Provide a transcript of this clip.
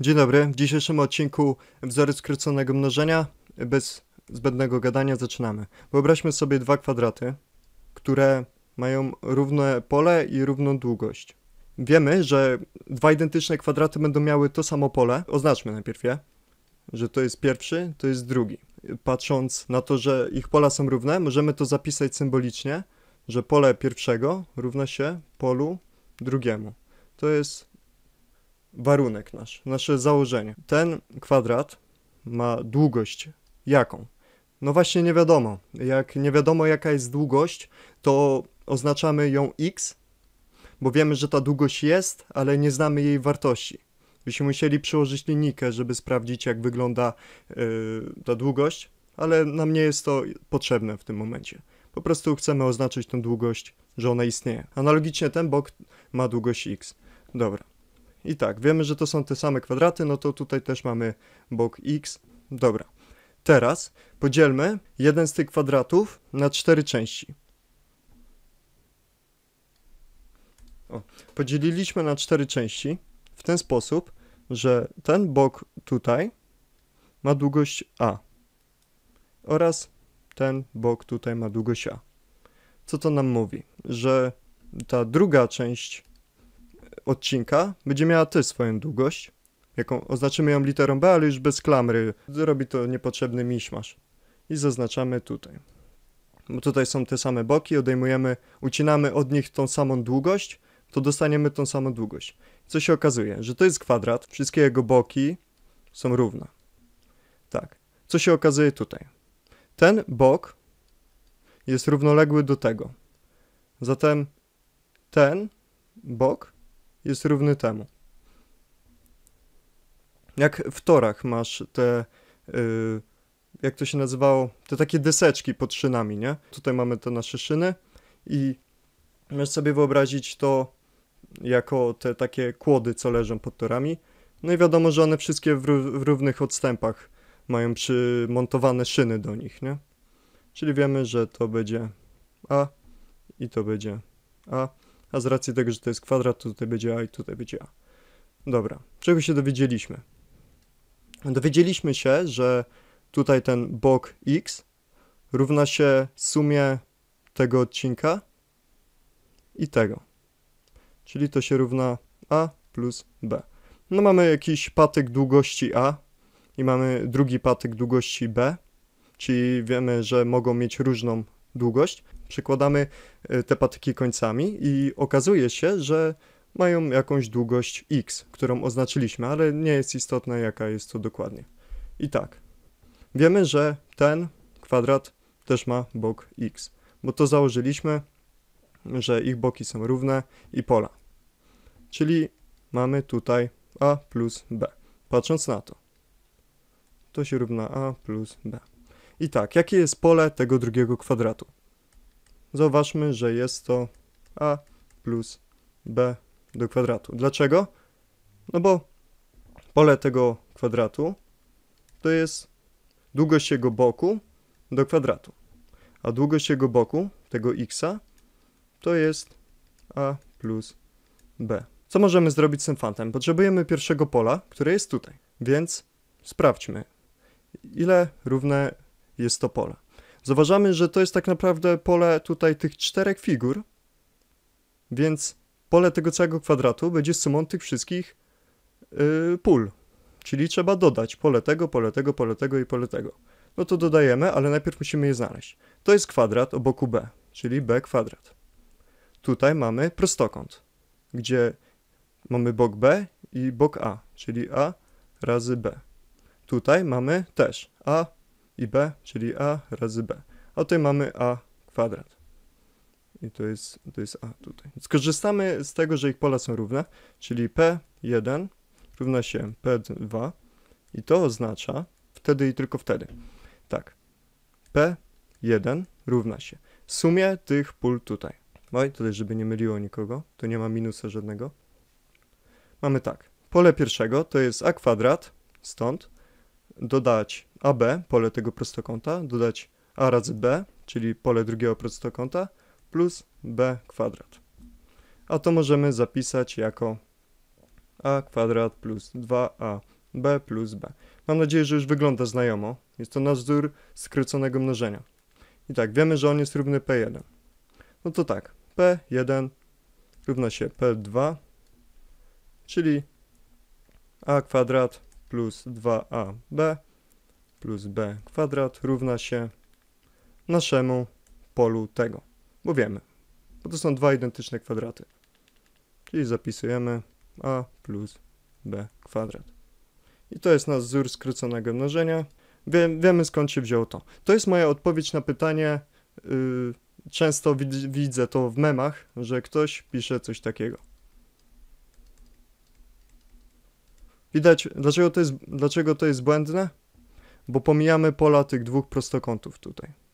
Dzień dobry. W dzisiejszym odcinku wzory skróconego mnożenia bez zbędnego gadania zaczynamy. Wyobraźmy sobie dwa kwadraty, które mają równe pole i równą długość. Wiemy, że dwa identyczne kwadraty będą miały to samo pole. Oznaczmy najpierw je, że to jest pierwszy, to jest drugi. Patrząc na to, że ich pola są równe, możemy to zapisać symbolicznie, że pole pierwszego równa się polu drugiemu. To jest warunek nasz, nasze założenie. Ten kwadrat ma długość jaką? No właśnie nie wiadomo. Jak nie wiadomo jaka jest długość, to oznaczamy ją x, bo wiemy, że ta długość jest, ale nie znamy jej wartości. Byśmy musieli przyłożyć linijkę, żeby sprawdzić jak wygląda yy, ta długość, ale nam nie jest to potrzebne w tym momencie. Po prostu chcemy oznaczyć tą długość, że ona istnieje. Analogicznie ten bok ma długość x. Dobra. I tak, wiemy, że to są te same kwadraty, no to tutaj też mamy bok x. Dobra. Teraz podzielmy jeden z tych kwadratów na cztery części. O, podzieliliśmy na cztery części w ten sposób, że ten bok tutaj ma długość a oraz ten bok tutaj ma długość a. Co to nam mówi? Że ta druga część odcinka będzie miała też swoją długość, jaką oznaczymy ją literą B, ale już bez klamry. Robi to niepotrzebny miszmasz. I zaznaczamy tutaj. Bo tutaj są te same boki, odejmujemy, ucinamy od nich tą samą długość, to dostaniemy tą samą długość. Co się okazuje? Że to jest kwadrat, wszystkie jego boki są równe. Tak. Co się okazuje tutaj? Ten bok jest równoległy do tego. Zatem ten bok jest równy temu. Jak w torach masz te, yy, jak to się nazywało, te takie deseczki pod szynami, nie? Tutaj mamy te nasze szyny i możesz sobie wyobrazić to jako te takie kłody, co leżą pod torami. No i wiadomo, że one wszystkie w, w równych odstępach mają przymontowane szyny do nich, nie? Czyli wiemy, że to będzie A i to będzie A a z racji tego, że to jest kwadrat, to tutaj będzie a i tutaj będzie a. Dobra, czego się dowiedzieliśmy? Dowiedzieliśmy się, że tutaj ten bok x równa się sumie tego odcinka i tego. Czyli to się równa a plus b. No mamy jakiś patyk długości a i mamy drugi patyk długości b, czyli wiemy, że mogą mieć różną długość przykładamy e, te patyki końcami i okazuje się, że mają jakąś długość x, którą oznaczyliśmy, ale nie jest istotne jaka jest to dokładnie. I tak, wiemy, że ten kwadrat też ma bok x, bo to założyliśmy, że ich boki są równe i pola. Czyli mamy tutaj a plus b. Patrząc na to, to się równa a plus b. I tak, jakie jest pole tego drugiego kwadratu? Zauważmy, że jest to a plus b do kwadratu. Dlaczego? No bo pole tego kwadratu to jest długość jego boku do kwadratu, a długość jego boku, tego x'a, to jest a plus b. Co możemy zrobić z tym fantem? Potrzebujemy pierwszego pola, które jest tutaj, więc sprawdźmy, ile równe jest to pole. Zauważamy, że to jest tak naprawdę pole tutaj tych czterech figur, więc pole tego całego kwadratu będzie sumą tych wszystkich yy, pól. Czyli trzeba dodać pole tego, pole tego, pole tego i pole tego. No to dodajemy, ale najpierw musimy je znaleźć. To jest kwadrat o boku b, czyli b kwadrat. Tutaj mamy prostokąt, gdzie mamy bok b i bok a, czyli a razy b. Tutaj mamy też a i b, czyli a razy b. A tutaj mamy a kwadrat. I to jest, to jest a tutaj. Skorzystamy z tego, że ich pola są równe, czyli p1 równa się p2 i to oznacza wtedy i tylko wtedy. Tak, p1 równa się sumie tych pól tutaj. No i tutaj, żeby nie myliło nikogo, to nie ma minusa żadnego. Mamy tak, pole pierwszego to jest a kwadrat, stąd, dodać AB, pole tego prostokąta, dodać A razy B, czyli pole drugiego prostokąta, plus B kwadrat. A to możemy zapisać jako A kwadrat plus 2AB plus B. Mam nadzieję, że już wygląda znajomo. Jest to nasz wzór skróconego mnożenia. I tak, wiemy, że on jest równy P1. No to tak, P1 równa się P2, czyli A kwadrat plus 2ab plus b kwadrat równa się naszemu polu tego, bo wiemy, bo to są dwa identyczne kwadraty. Czyli zapisujemy a plus b kwadrat. I to jest nasz wzór skróconego mnożenia. Wie, wiemy skąd się wziął to. To jest moja odpowiedź na pytanie, yy, często widzę to w memach, że ktoś pisze coś takiego. Widać, dlaczego to jest, dlaczego to jest błędne? Bo pomijamy pola tych dwóch prostokątów tutaj.